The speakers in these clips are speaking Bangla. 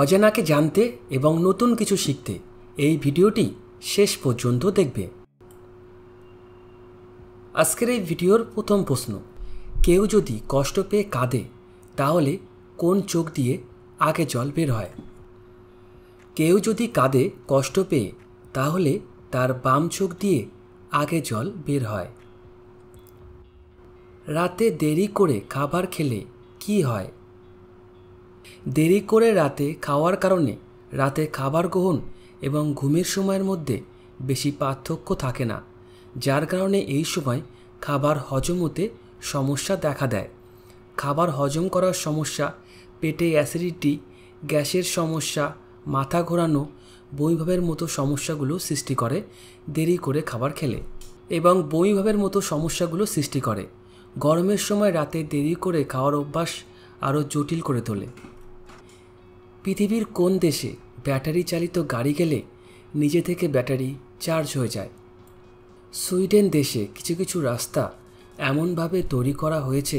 অজানাকে জানতে এবং নতুন কিছু শিখতে এই ভিডিওটি শেষ পর্যন্ত দেখবে আজকের এই ভিডিওর প্রথম প্রশ্ন কেউ যদি কষ্ট পেয়ে কাঁদে তাহলে কোন চোখ দিয়ে আগে জল বের হয় কেউ যদি কাঁদে কষ্ট পেয়ে তাহলে তার বাম চোখ দিয়ে আগে জল বের হয় রাতে দেরি করে খাবার খেলে কি হয় দেরি করে রাতে খাওয়ার কারণে রাতে খাবার গ্রহণ এবং ঘুমের সময়ের মধ্যে বেশি পার্থক্য থাকে না যার কারণে এই সময় খাবার হজম হতে সমস্যা দেখা দেয় খাবার হজম করার সমস্যা পেটে অ্যাসিডিটি গ্যাসের সমস্যা মাথা ঘোরানো বইভাবের মতো সমস্যাগুলো সৃষ্টি করে দেরি করে খাবার খেলে এবং বইভাবের মতো সমস্যাগুলো সৃষ্টি করে গরমের সময় রাতে দেরি করে খাওয়ার অভ্যাস আরও জটিল করে তোলে পৃথিবীর কোন দেশে ব্যাটারি চালিত গাড়ি গেলে নিজে থেকে ব্যাটারি চার্জ হয়ে যায় সুইডেন দেশে কিছু কিছু রাস্তা এমনভাবে তৈরি করা হয়েছে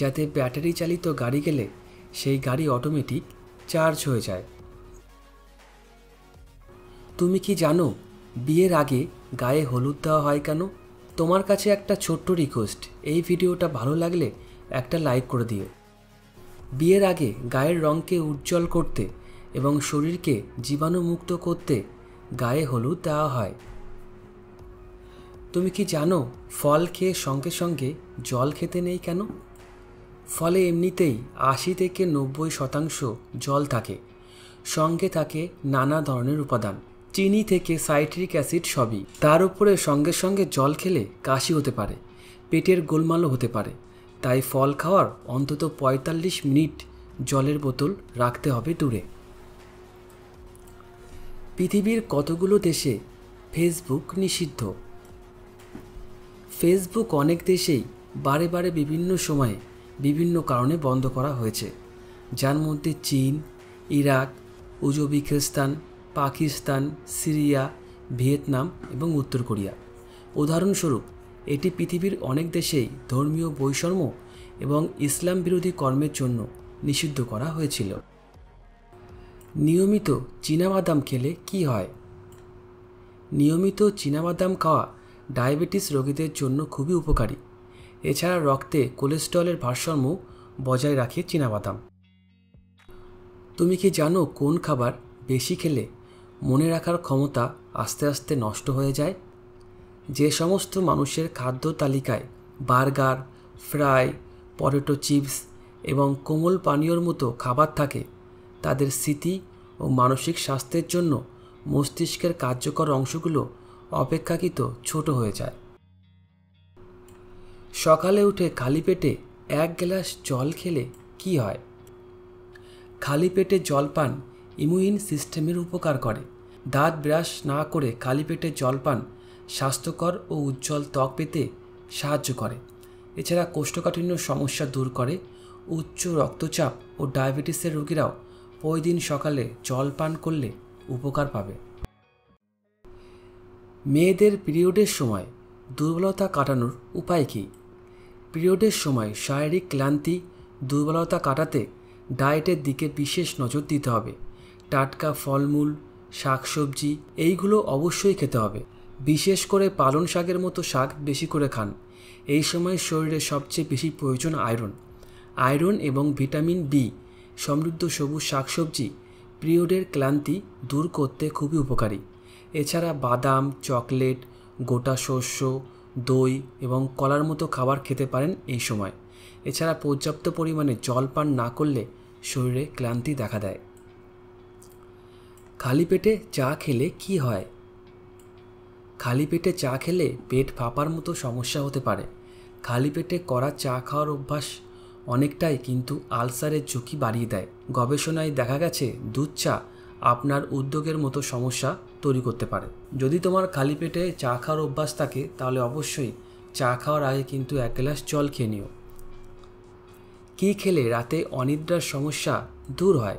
যাতে ব্যাটারি চালিত গাড়ি গেলে সেই গাড়ি অটোমেটিক চার্জ হয়ে যায় তুমি কি জানো বিয়ের আগে গায়ে হলুদ দেওয়া হয় কেন তোমার কাছে একটা ছোট্ট রিকোয়েস্ট এই ভিডিওটা ভালো লাগলে একটা লাইক করে দিও বিয়ের আগে গায়ের রঙকে উজ্জ্বল করতে এবং শরীরকে জীবাণুমুক্ত করতে গায়ে হলুদ দেওয়া হয় তুমি কি জানো ফল খেয়ে সঙ্গে সঙ্গে জল খেতে নেই কেন ফলে এমনিতেই আশি থেকে নব্বই শতাংশ জল থাকে সঙ্গে থাকে নানা ধরনের উপাদান চিনি থেকে সাইট্রিক অ্যাসিড সবই তার উপরে সঙ্গে সঙ্গে জল খেলে কাশি হতে পারে পেটের গোলমালও হতে পারে তাই ফল খাওয়ার অন্তত ৪৫ মিনিট জলের বোতল রাখতে হবে দূরে পৃথিবীর কতগুলো দেশে ফেসবুক নিষিদ্ধ ফেসবুক অনেক দেশেই বারে বারে বিভিন্ন সময়ে বিভিন্ন কারণে বন্ধ করা হয়েছে যার মধ্যে চীন Iraq Uzbekistan Pakistan Syria Vietnam এবং উত্তর কোরিয়া উদাহরণস্বরূপ এটি পৃথিবীর অনেক দেশেই ধর্মীয় বৈষম্য এবং ইসলাম বিরোধী কর্মের জন্য নিষিদ্ধ করা হয়েছিল নিয়মিত বাদাম খেলে কি হয় নিয়মিত বাদাম খাওয়া ডায়াবেটিস রোগীদের জন্য খুবই উপকারী এছাড়া রক্তে কোলেস্ট্রলের ভারসাম্য বজায় রাখে বাদাম তুমি কি জানো কোন খাবার বেশি খেলে মনে রাখার ক্ষমতা আস্তে আস্তে নষ্ট হয়ে যায় যে সমস্ত মানুষের খাদ্য তালিকায় বার্গার ফ্রাই পটেটো চিপস এবং কোমল পানীয়র মতো খাবার থাকে তাদের স্মৃতি ও মানসিক স্বাস্থ্যের জন্য মস্তিষ্কের কার্যকর অংশগুলো অপেক্ষাকৃত ছোট হয়ে যায় সকালে উঠে খালি পেটে এক গ্লাস জল খেলে কি হয় খালি পেটে জল পান ইমিউন সিস্টেমের উপকার করে দাঁত ব্রাশ না করে খালি পেটে জল পান স্বাস্থ্যকর ও উজ্জ্বল ত্বক পেতে সাহায্য করে এছাড়া কোষ্ঠকাঠিন্য সমস্যা দূর করে উচ্চ রক্তচাপ ও ডায়াবেটিসের রোগীরাও প্রতিদিন সকালে জল পান করলে উপকার পাবে মেয়েদের পিরিয়ডের সময় দুর্বলতা কাটানোর উপায় কী পিরিয়ডের সময় শারীরিক ক্লান্তি দুর্বলতা কাটাতে ডায়েটের দিকে বিশেষ নজর দিতে হবে টাটকা ফলমূল শাকসবজি এইগুলো অবশ্যই খেতে হবে বিশেষ করে পালন শাকের মতো শাক বেশি করে খান এই সময় শরীরে সবচেয়ে বেশি প্রয়োজন আয়রন আয়রন এবং ভিটামিন বি সমৃদ্ধ সবুজ শাকসবজি পিরিয়ডের ক্লান্তি দূর করতে খুবই উপকারী এছাড়া বাদাম চকলেট গোটা শস্য দই এবং কলার মতো খাবার খেতে পারেন এই সময় এছাড়া পর্যাপ্ত পরিমাণে জল পান না করলে শরীরে ক্লান্তি দেখা দেয় খালি পেটে চা খেলে কি হয় খালি পেটে চা খেলে পেট ফাঁপার মতো সমস্যা হতে পারে খালি পেটে করা চা খাওয়ার অভ্যাস অনেকটাই কিন্তু আলসারের ঝুঁকি বাড়িয়ে দেয় গবেষণায় দেখা গেছে দুধ চা আপনার উদ্যোগের মতো সমস্যা তৈরি করতে পারে যদি তোমার খালি পেটে চা খাওয়ার অভ্যাস থাকে তাহলে অবশ্যই চা খাওয়ার আগে কিন্তু এক গ্লাস জল খেয়ে নিও কী খেলে রাতে অনিদ্রার সমস্যা দূর হয়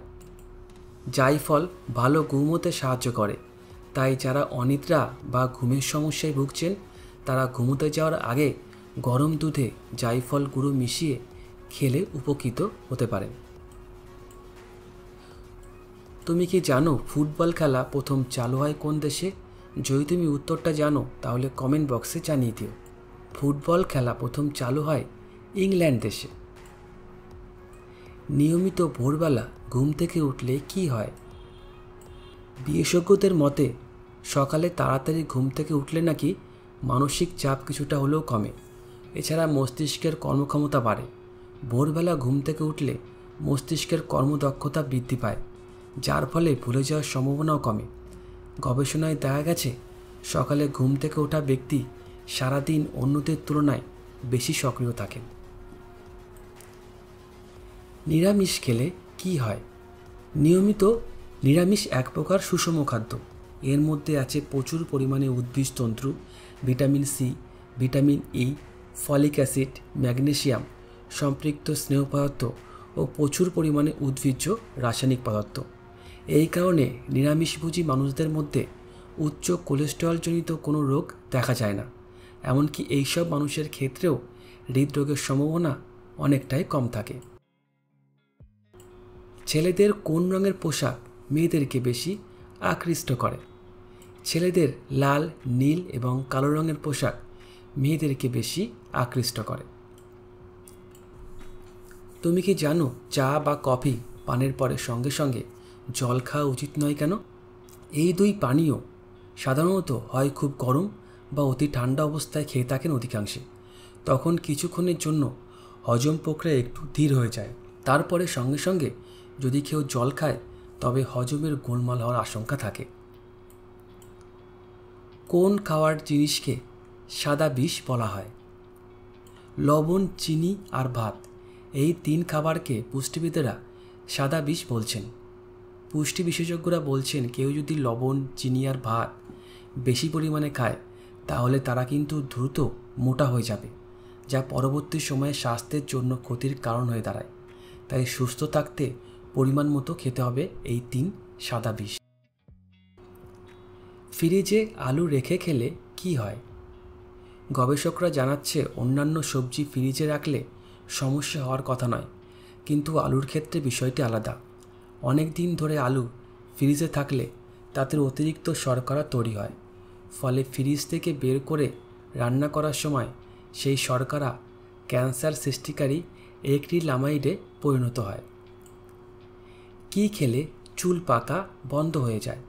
জাইফল ভালো ঘুমোতে সাহায্য করে তাই যারা অনিদ্রা বা ঘুমের সমস্যায় ভুগছেন তারা ঘুমোতে যাওয়ার আগে গরম দুধে জায়ফল গুঁড়ো মিশিয়ে খেলে উপকৃত হতে পারেন তুমি কি জানো ফুটবল খেলা প্রথম চালু হয় কোন দেশে যদি তুমি উত্তরটা জানো তাহলে কমেন্ট বক্সে জানিয়ে দিও ফুটবল খেলা প্রথম চালু হয় ইংল্যান্ড দেশে নিয়মিত ভোরবেলা ঘুম থেকে উঠলে কি হয় বিশেষজ্ঞদের মতে সকালে তাড়াতাড়ি ঘুম থেকে উঠলে নাকি মানসিক চাপ কিছুটা হলেও কমে এছাড়া মস্তিষ্কের কর্মক্ষমতা বাড়ে ভোরবেলা ঘুম থেকে উঠলে মস্তিষ্কের কর্মদক্ষতা বৃদ্ধি পায় যার ফলে ভুলে যাওয়ার সম্ভাবনাও কমে গবেষণায় দেখা গেছে সকালে ঘুম থেকে ওঠা ব্যক্তি সারাদিন অন্যদের তুলনায় বেশি সক্রিয় থাকেন নিরামিষ খেলে কি হয় নিয়মিত নিরামিষ এক প্রকার সুষম খাদ্য এর মধ্যে আছে প্রচুর পরিমাণে উদ্ভিদতন্ত্র vitamin C vitamin E folic acid magnesium সম্পৃক্ত স্নেহ পদার্থ ও প্রচুর পরিমাণে উদ্ভিজ্জ রাসায়নিক পদার্থ এই কারণে নিরামিষভোজী মানুষদের মধ্যে উচ্চ কোলেস্টেরলজনিত কোনো রোগ দেখা যায় না এমনকি এইসব মানুষের ক্ষেত্রেও হৃদরোগের সম্ভাবনা অনেকটাই কম থাকে ছেলেদের কোন রঙের পোশাক মেয়েদেরকে বেশি আকৃষ্ট করে ছেলেদের লাল নীল এবং কালো রঙের পোশাক মেয়েদেরকে বেশি আকৃষ্ট করে তুমি কি জানো চা বা কফি পানের পরে সঙ্গে সঙ্গে জল খাওয়া উচিত নয় কেন এই দুই পানীয় সাধারণত হয় খুব গরম বা অতি ঠান্ডা অবস্থায় খেয়ে থাকেন অধিকাংশে তখন কিছুক্ষণের জন্য হজম প্রক্রিয়া একটু ধীর হয়ে যায় তারপরে সঙ্গে সঙ্গে যদি কেউ জল খায় তবে হজমের গোলমাল হওয়ার আশঙ্কা থাকে কোন খাওয়ার জিনিসকে সাদা বিষ বলা হয় লবণ চিনি আর ভাত এই তিন খাবারকে পুষ্টিবিদেরা সাদা বিষ বলছেন পুষ্টি বিশেষজ্ঞরা বলছেন কেউ যদি লবণ চিনি আর ভাত বেশি পরিমাণে খায় তাহলে তারা কিন্তু দ্রুত মোটা হয়ে যাবে যা পরবর্তী সময়ে স্বাস্থ্যের জন্য ক্ষতির কারণ হয়ে দাঁড়ায় তাই সুস্থ থাকতে পরিমাণ মতো খেতে হবে এই তিন সাদা বিষ ফ্রিজে আলু রেখে খেলে কি হয় গবেষকরা জানাচ্ছে অন্যান্য সবজি ফ্রিজে রাখলে সমস্যা হওয়ার কথা নয় কিন্তু আলুর ক্ষেত্রে বিষয়টি আলাদা অনেক দিন ধরে আলু ফ্রিজে থাকলে তাতে অতিরিক্ত শর্করা তৈরি হয় ফলে ফ্রিজ থেকে বের করে রান্না করার সময় সেই শর্করা ক্যান্সার সৃষ্টিকারী একটি লামাইডে পরিণত হয় কি খেলে চুল পাকা বন্ধ হয়ে যায়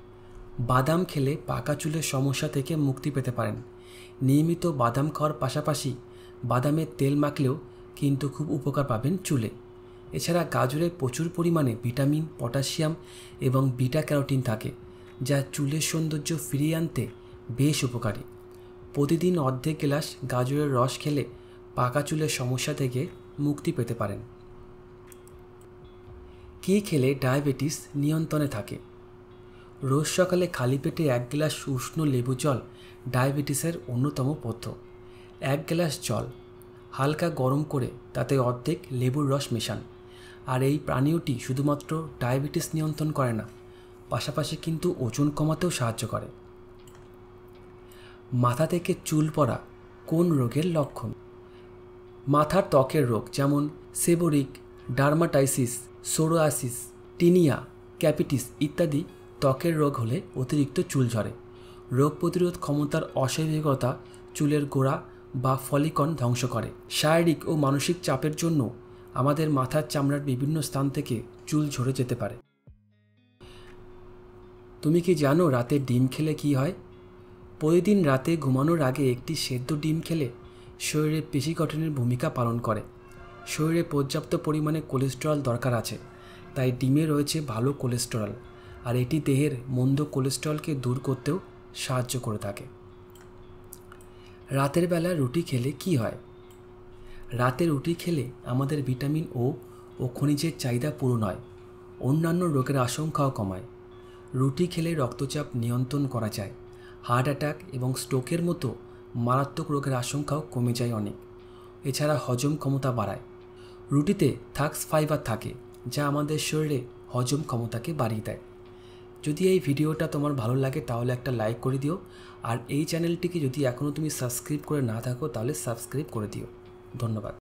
বাদাম খেলে পাকা চুলের সমস্যা থেকে মুক্তি পেতে পারেন নিয়মিত বাদাম খাওয়ার পাশাপাশি বাদামের তেল মাখলেও কিন্তু খুব উপকার পাবেন চুলে এছাড়া গাজরে প্রচুর পরিমাণে ভিটামিন পটাশিয়াম এবং বিটা ক্যারোটিন থাকে যা চুলের সৌন্দর্য ফিরিয়ে আনতে বেশ উপকারী প্রতিদিন অর্ধেক গ্লাস গাজরের রস খেলে পাকা চুলের সমস্যা থেকে মুক্তি পেতে পারেন কী খেলে ডায়াবেটিস নিয়ন্ত্রণে থাকে রোজ সকালে খালি পেটে এক গ্লাস উষ্ণ লেবু জল ডায়াবেটিসের অন্যতম পথ্য এক গ্লাস জল হালকা গরম করে তাতে অর্ধেক লেবুর রস মেশান আর এই প্রাণীয়টি শুধুমাত্র ডায়াবেটিস নিয়ন্ত্রণ করে না পাশাপাশি কিন্তু ওজন কমাতেও সাহায্য করে মাথা থেকে চুল পড়া কোন রোগের লক্ষণ মাথার ত্বকের রোগ যেমন seborrheic dermatitis psoriasis tinea capitis ইত্যাদি ত্বকের রোগ হলে অতিরিক্ত চুল ঝরে রোগ প্রতিরোধ ক্ষমতার অস্বাভাবিকতা চুলের গোড়া বা ফলিকন ধ্বংস করে শারীরিক ও মানসিক চাপের জন্য আমাদের মাথার চামড়ার বিভিন্ন স্থান থেকে চুল ঝরে যেতে পারে তুমি কি জানো রাতে ডিম খেলে কি হয় প্রতিদিন রাতে ঘুমানোর আগে একটি সেদ্ধ ডিম খেলে শরীরে পেশি গঠনের ভূমিকা পালন করে শরীরে পর্যাপ্ত পরিমাণে কোলেস্টেরল দরকার আছে তাই ডিমে রয়েছে ভালো কোলেস্টেরল আর এটি দেহের মন্দ কোলেস্ট্রলকে দূর করতেও সাহায্য করে থাকে রাতের বেলা রুটি খেলে কি হয় রাতে রুটি খেলে আমাদের ভিটামিন ও ও খনিজের চাহিদা পূরণ হয় অন্যান্য রোগের আশঙ্কাও কমায় রুটি খেলে রক্তচাপ নিয়ন্ত্রণ করা যায় হার্ট অ্যাটাক এবং স্ট্রোকের মতো মারাত্মক রোগের আশঙ্কাও কমে যায় অনেক এছাড়া হজম ক্ষমতা বাড়ায় রুটিতে থাক্স ফাইবার থাকে যা আমাদের শরীরে হজম ক্ষমতাকে বাড়িয়ে দেয় যদি এই ভিডিওটা তোমার ভালো লাগে তাহলে একটা লাইক করে দিও আর এই চ্যানেলটিকে যদি এখনও তুমি সাবস্ক্রাইব করে না থাকো তাহলে সাবস্ক্রাইব করে দিও ধন্যবাদ